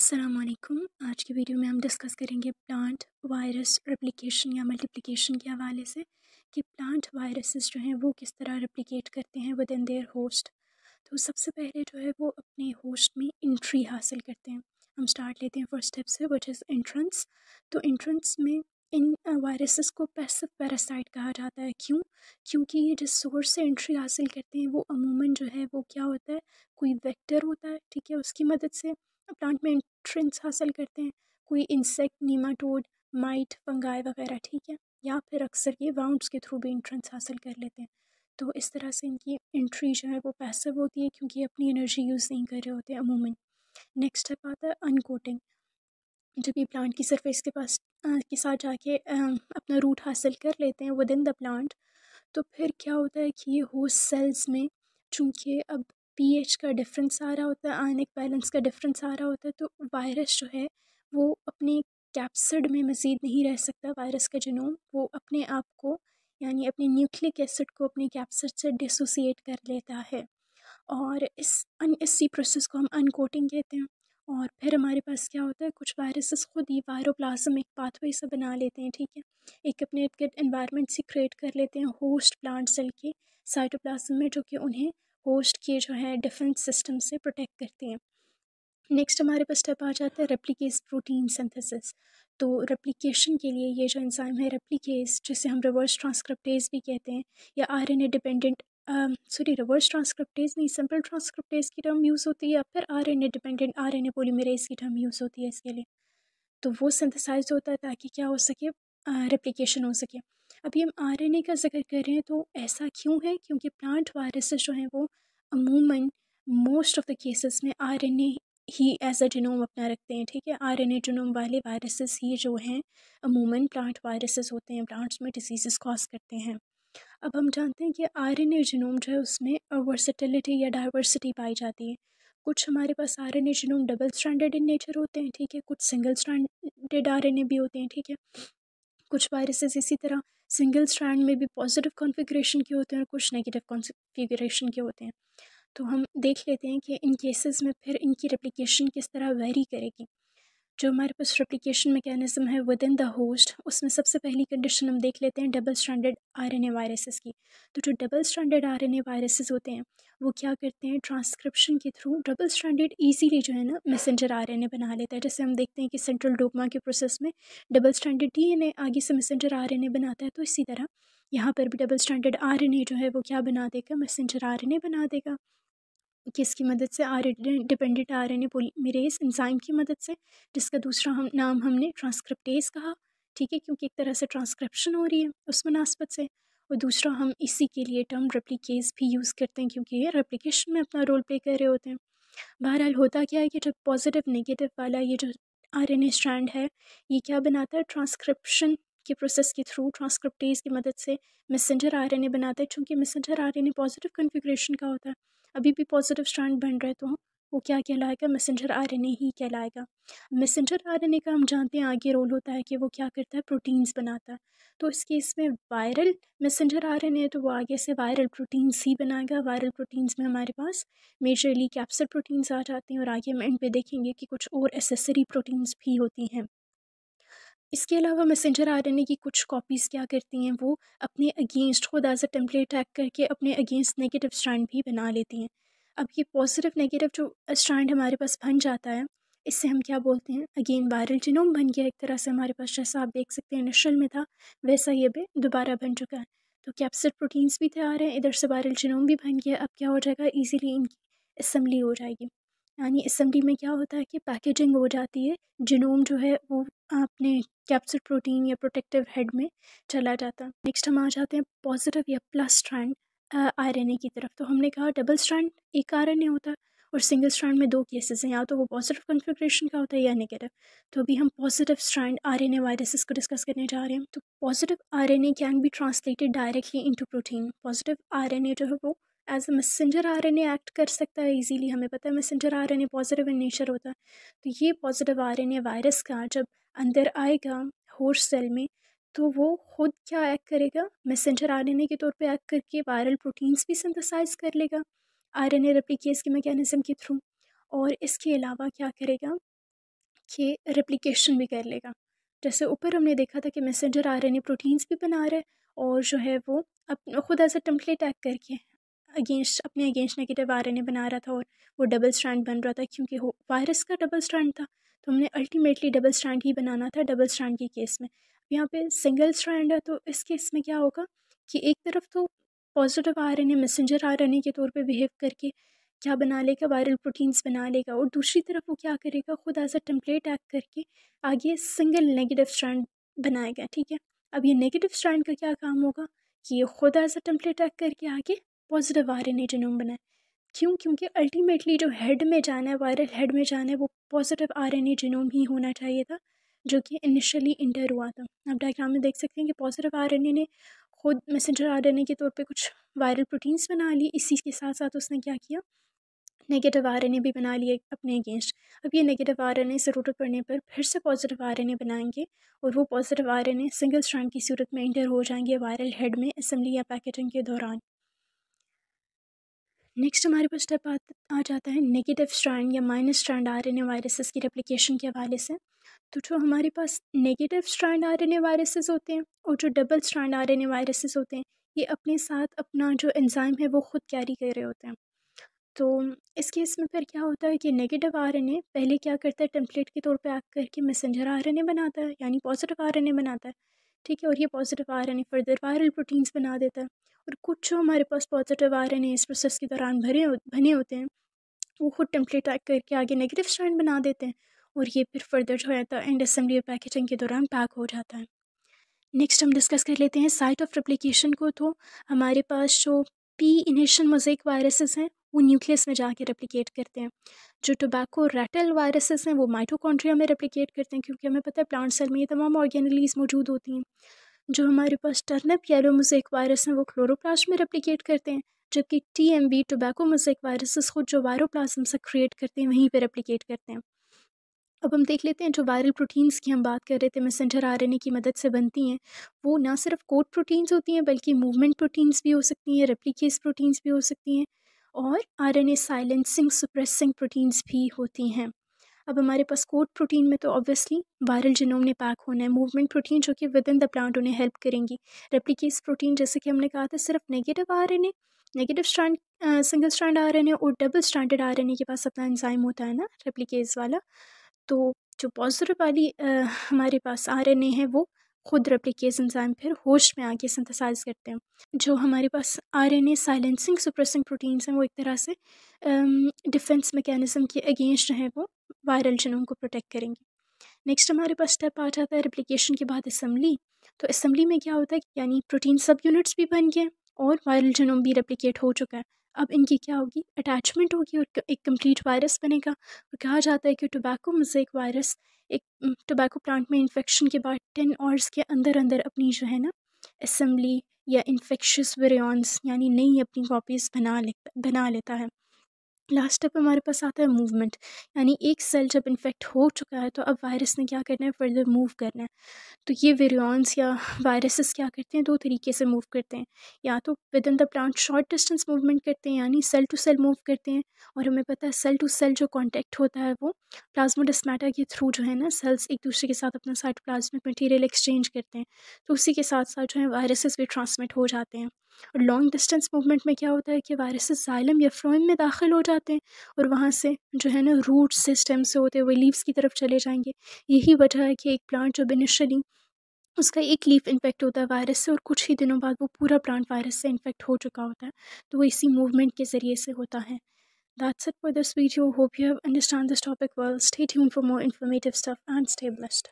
असलकुम आज की वीडियो में हम डिस्कस करेंगे प्लांट वायरस रेप्लिकेशन या मल्टीप्लिकेशन के हवाले से कि प्लांट वायरसेस जो हैं वो किस तरह रेप्लिकेट करते हैं विद इन देयर होस्ट तो सबसे पहले जो है वो अपने होस्ट में इंट्री हासिल करते हैं हम स्टार्ट लेते हैं फर्स्ट स्टेप से विच इज़ इंट्रेंस तो इंट्रेंस में इन वायरसेस को पैसिव पैरासाइट कहा जाता है क्यों क्योंकि ये जिस सोर्स से एंट्री हासिल करते हैं वो अमूमन जो है वो क्या होता है कोई वेक्टर होता है ठीक है उसकी मदद से प्लांट में एंट्रेंस हासिल करते हैं कोई इंसेक्ट नीमाटोड माइट फंगाई वगैरह ठीक है या फिर अक्सर ये राउंड्स के थ्रू भी इंट्रेंस हासिल कर लेते हैं तो इस तरह से इनकी एंट्री जो है वो पैसिव होती है क्योंकि अपनी एनर्जी यूज़ नहीं कर रहे होते अमूमन नेक्स्ट स्टेप आता है अनकोटिंग जब ये प्लांट की सरफेस के पास आ, के साथ जाके आ, अपना रूट हासिल कर लेते हैं विद इन द प्लांट तो फिर क्या होता है कि ये होस्ट सेल्स में चूँकि अब पीएच का डिफरेंस आ रहा होता है आयनिक बैलेंस का डिफरेंस आ रहा होता है तो वायरस जो है वो अपने कैप्सड में मज़ीद नहीं रह सकता वायरस का जुनून वो अपने आप को यानी अपने न्यूक्लिक एसिड को अपने कैप्सड से डिसोसिएट कर लेता है और इस अन इसी प्रोसेस को हम अनकोटिंग कहते हैं और फिर हमारे पास क्या होता है कुछ वायरसेस खुद ही वायरोप्लाज्म एक पाथवे से बना लेते हैं ठीक है एक अपने इर्द गिर्द इन्वायरमेंट से क्रिएट कर लेते हैं होस्ट प्लांट सेल के साइटोप्लाज्म में जो कि उन्हें होस्ट के जो है डिफेंस सिस्टम से प्रोटेक्ट करते हैं नेक्स्ट हमारे पास स्टेप आ जाता है रेप्लिकेस प्रोटीन सिंथेसिस तो रेप्लिकेशन के लिए ये जो इंजाइम है रेप्लिकेस जिसे हम रिवर्स ट्रांसक्रिप्टेज भी कहते हैं या R N A dependent sorry reverse transcriptase नहीं सिंपल ट्रांसक्रिप्टेज की टर्म यूज़ होती है या फिर R N A dependent R N A की टर्म यूज़ होती है इसके लिए तो वो सिंथेसाइज होता है ताकि क्या हो सके रेप्लिकेशन हो सके अभी हम आरएनए का जिक्र करें तो ऐसा क्यों है क्योंकि प्लांट वायरसेस जो हैं वो अमूमन मोस्ट ऑफ द केसेस में आरएनए ही एज अ जिनोम अपना रखते हैं ठीक है आर एन ए जिनोम वाले वायरसेस ही जो हैं अमूमन प्लांट वायरसेस होते हैं प्लांट्स में डिजीज़ कॉज करते हैं अब हम जानते हैं कि आर एन ए जिनोम जो है उसमें वर्सिटिलिटी या डाइवर्सिटी पाई जाती है कुछ हमारे पास R N A genome double standard in nature होते हैं ठीक है कुछ single standard R N A भी होते हैं ठीक है कुछ वायरसेस इसी तरह सिंगल स्ट्रैंड में भी पॉजिटिव कॉन्फ़िगरेशन के होते हैं और कुछ नेगेटिव कॉन्फ़िगरेशन के होते हैं तो हम देख लेते हैं कि इन केसेस में फिर इनकी रेप्लिकेशन किस तरह वेरी करेगी जो हमारे पास रेप्लिकेशन मैकेनिज़्म है विद इन द होस्ट उसमें सबसे पहली कंडीशन हम देख लेते हैं डबल स्टैंडर्ड आरएनए वायरसेस की तो जो डबल स्टैंडर्ड आरएनए वायरसेस होते हैं वो क्या करते हैं ट्रांसक्रिप्शन के थ्रू डबल स्टैंडर्ड ईजीली जो है ना मैसेंजर आरएनए बना लेता है जैसे हम देखते हैं कि सेंट्रल डोगमा के प्रोसेस में डबल स्टैंडर्ड ए आगे से मैसेंजर ए बनाता है तो इसी तरह यहाँ पर भी डबल स्टैंडर्ड ए जो है वो क्या बना देगा मैसेंजर ए बना देगा किसकी मदद से R dependent R N A polymerase enzyme की मदद से जिसका दूसरा हम नाम हमने ट्रांसक्रिप्टेज कहा ठीक है क्योंकि एक तरह से ट्रांसक्रिप्शन हो रही है उस मुनासबत से और दूसरा हम इसी के लिए टर्म रेप्लिकेज भी यूज़ करते हैं क्योंकि ये रेप्लिकेशन में अपना रोल प्ले कर रहे होते हैं बहरहाल होता क्या है कि जो पॉजिटिव नेगेटिव वाला ये जो आर एन ए स्ट्रैंड है ये क्या बनाता है ट्रांसक्रिप्शन के प्रोसेस के थ्रू ट्रांसक्रिप्टेज की मदद से मैसेंजर आर ए बनाते हैं चूँकि messenger R A positive configuration का होता है अभी भी पॉजिटिव स्टैंड बन रहे तो वो क्या कहलाएगा मैसेंजर ए ही कहलाएगा मैसेंजर ए का हम जानते हैं आगे रोल होता है कि वो क्या करता है प्रोटीन्स बनाता है तो इस केस में वायरल मैसेंजर आरएनए तो वो आगे से वायरल प्रोटीन्स ही बनाएगा वायरल प्रोटीन्स में हमारे पास मेजरली कैप्सर प्रोटीन्स आ जाते हैं और आगे हम एंड पे देखेंगे कि कुछ और एसेसरी प्रोटीन्स भी होती हैं इसके अलावा मैसेंजर आर की कुछ कॉपीज़ क्या करती हैं वो अपने अगेंस्ट खुद एज अ टेम्पलेट एक्ट करके अपने अगेंस्ट नेगेटिव स्ट्रैंड भी बना लेती हैं अब ये पॉजिटिव नेगेटिव जो स्ट्रैंड हमारे पास बन जाता है इससे हम क्या बोलते हैं अगेन वायरल जिनोम बन गया एक तरह से हमारे पास जैसा आप देख सकते हैं इनिशियल में था वैसा ये भी दोबारा बन चुका है तो कैप्सिड प्रोटीन्स भी तैयार हैं इधर से वायरल जिनोम भी बन गया अब क्या हो जाएगा ईजिली इनकी असम्बली हो जाएगी यानी एस में क्या होता है कि पैकेजिंग हो जाती है जिनोम जो है वो अपने कैप्सूल प्रोटीन या प्रोटेक्टिव हेड में चला जाता है नेक्स्ट हम आ जाते हैं पॉजिटिव या प्लस स्ट्रैंड आर की तरफ तो हमने कहा डबल स्ट्रैंड एक आर होता है और सिंगल स्ट्रैंड में दो केसेस हैं या तो वो पॉजिटिव कन्फिग्रेशन का होता है या नेगेटिव तो अभी हम positive strand R N A viruses को डिस्कस करने जा रहे हैं तो positive R N A can be translated directly into protein positive R N A जो है वो as a messenger R act कर सकता है ईज़ीली हमें पता है messenger R N positive in nature होता है तो ये पॉजिटिव आर वायरस का जब अंदर आएगा होश सेल में तो वो खुद क्या एक्ट करेगा मैसेंजर आर के तौर पर एक्ट करके वायरल प्रोटीन्स भी सिंथेसाइज कर लेगा आर एन ए रेप्लिकेस के मैकेनिज़्म के थ्रू और इसके अलावा क्या करेगा कि रेप्लिकेशन भी कर लेगा जैसे ऊपर हमने देखा था कि मैसेंजर आर प्रोटीन्स भी बना रहे और जो है वो अपना खुद एज अ टम्पलेट एक्ट करके अगेंस्ट अपने अगेंस्ट नेगेटिव आर बना रहा था और वो डबल स्ट्रैंड बन रहा था क्योंकि वो वायरस का डबल स्ट्रैंड था तो हमने अल्टीमेटली डबल स्ट्रैंड ही बनाना था डबल स्ट्रैंड के केस में अब यहाँ पे सिंगल स्ट्रैंड है तो इस केस में क्या होगा कि एक तरफ तो positive R N A messenger R N A के तौर पर बिहेव करके क्या बना लेगा वायरल प्रोटीन्स बना लेगा और दूसरी तरफ वो क्या करेगा खुद एज अ टेम्पलेट एक्ट करके आगे सिंगल नेगेटिव स्ट्रैंड बनाएगा ठीक है अब ये नेगेटिव स्ट्रैंड का क्या काम होगा कि ये खुद एज अ टेम्पलेट एक्ट करके आगे positive R N A genome बनाए क्यों क्योंकि अल्टीमेटली जो हेड में जाना है वायरल हेड में जाना है वो positive R N A genome ही होना चाहिए था जो कि इनिशियली इंटर हुआ था आप डायग्राम में देख सकते हैं कि पॉजिटिव आर एन ए ने खुद मैसेंजर आर एन ए के तौर पे कुछ वायरल प्रोटीन्स बना ली इसी के साथ साथ उसने क्या किया नेगेटिव आर एन ए भी बना लिए अपने अगेंस्ट अब ये नेगेटिव आर एन ए ज़रूरत पड़ने पर फिर से पॉजिटिव आर एन ए बनाएंगे और वो positive R N A single strand की सूरत में इंटर हो जाएंगे वायरल हेड में असम्बली या पैकेटिंग के दौरान नेक्स्ट हमारे पास स्टेप आ, आ जाता है नेगेटिव स्ट्रैंड या minus strand R N A viruses की रेप्लिकेशन के हवाले से तो जो हमारे पास negative strand R N A viruses होते हैं और जो double strand R N A viruses होते हैं ये अपने साथ अपना जो एंजाइम है वो ख़ुद कैरी कर रहे होते हैं तो इस केस में फिर क्या होता है कि नेगेटिव आर एन ए पहले क्या करता है टेम्पलेट के तौर पर आकर करके मैसेंजर आर एन ए बनाता है यानी पॉजिटिव आर एन ए बनाता है ठीक है और ये positive R N further viral proteins बना देता है और कुछ जो हमारे पास पॉजिटिव आर एन इस प्रोसेस के दौरान भरे बने होते हैं वो खुद टेम्पलेट करके आगे नेगेटिव स्ट्रैंड बना देते हैं और ये फिर फर्दर जो है तो एंड असम्बली और पैकेजिंग के दौरान पैक हो जाता है नेक्स्ट हम डिस्कस कर लेते हैं साइट ऑफ रिप्लिकेशन को तो हमारे पास जो पी इनिशन मोजेक वायरसेस हैं वो न्यूक्लियस में जाके रेप्लिकेट करते हैं जो टोबैको रेटल वायरसेस हैं वो माइटोकॉन्ड्रिया में रेप्लिकेट करते हैं क्योंकि हमें पता है प्लांट सेल में ये तमाम ऑर्गेनलीज मौजूद होती हैं जो हमारे पास टर्नप येलो मोजेक वायरस हैं वो क्लोरोप्लास्ट में रेप्लिकेट करते हैं जबकि T M B tobacco mosaic viruses खुद जो वायरोप्लाज्म से क्रिएट करते हैं वहीं पर रेप्लिकेट करते हैं अब हम देख लेते हैं जो वायरल प्रोटीन्स की हम बात कर रहे थे मैसेंजर आरएनए की मदद से बनती हैं वो ना सिर्फ कोट प्रोटीन्स होती हैं बल्कि मूवमेंट प्रोटीन्स भी हो सकती हैं रेप्लिकेस प्रोटीन्स भी हो सकती हैं और आरएनए साइलेंसिंग सुप्रेसिंग प्रोटीन्स भी होती हैं अब हमारे पास कोड प्रोटीन में तो ऑब्वियसली वायरल जिनोम ने पैक होना है मूवमेंट प्रोटीन जो कि विद इन द प्लांट उन्हें हेल्प करेंगी रेप्लिकेस प्रोटीन जैसे कि हमने कहा था सिर्फ negative R N A negative strand single strand R N A और double standard R N A के पास अपना एंजाइम होता है ना रेप्लिकेस वाला तो जो पॉजिटिव वाली आ, हमारे पास आर एन ए है वो खुद रेप्लिकेस एंजाइम फिर होस्ट में आके सिंथेसाइज करते हैं जो हमारे पास आरएनए साइलेंसिंग सुप्रेसिंग प्रोटीन्स हैं वो एक तरह से डिफेंस मैकेनिज़्म के अगेंस्ट हैं वो वायरल जनोम को प्रोटेक्ट करेंगे नेक्स्ट हमारे पास स्टेप आ जाता है रेप्लिकेशन के बाद असम्बली तो असम्बली में क्या होता है यानी प्रोटीन सब यूनिट्स भी बन गए और वायरल जनोम भी रेप्लिकेट हो चुका है अब इनकी क्या होगी अटैचमेंट होगी और एक कंप्लीट वायरस बनेगा और कहा जाता है कि टोबैको मोजेक वायरस एक टोबैको प्लांट में इन्फेक्शन के बाद टेन आवर्स के अंदर अंदर अपनी जो है ना असम्बली या इन्फेक्शस वेरियॉन्स यानी नई अपनी कॉपीज़ बना ले बना लेता है लास्ट स्टेप हमारे पास आता है मूवमेंट यानी एक सेल जब इन्फेक्ट हो चुका है तो अब वायरस ने क्या करना है फर्दर मूव करना है तो ये वेरियंस या वायरसेस क्या करते हैं दो तरीके से मूव करते हैं या तो within the plant short distance movement करते हैं यानी सेल टू सेल मूव करते हैं और हमें पता है सेल टू सेल जो कॉन्टैक्ट होता है वो प्लाज्मोडिस्मेटा के थ्रू जो है ना सेल्स एक दूसरे के साथ अपना प्लाज्मिक मटीरियल एक्सचेंज करते हैं तो उसी के साथ साथ जो है वायरसेस भी ट्रांसमिट हो जाते हैं और लॉन्ग डिस्टेंस मूवमेंट में क्या होता है कि वायरसेस जाइलम या फ्लोइम में दाखिल हो जाते हैं जाते हैं और वहाँ से जो है ना रूट से स्टेम से होते हुए लीव्स की तरफ चले जाएंगे यही वजह है कि एक प्लांट जो बेनिशली उसका एक लीफ इन्फेक्ट होता है वायरस से और कुछ ही दिनों बाद वो पूरा प्लांट वायरस से इन्फेक्ट हो चुका होता है तो वो इसी मूवमेंट के ज़रिए से होता है that's it for this video hope you have understand this topic well stay tuned for more informative stuff and stay blessed.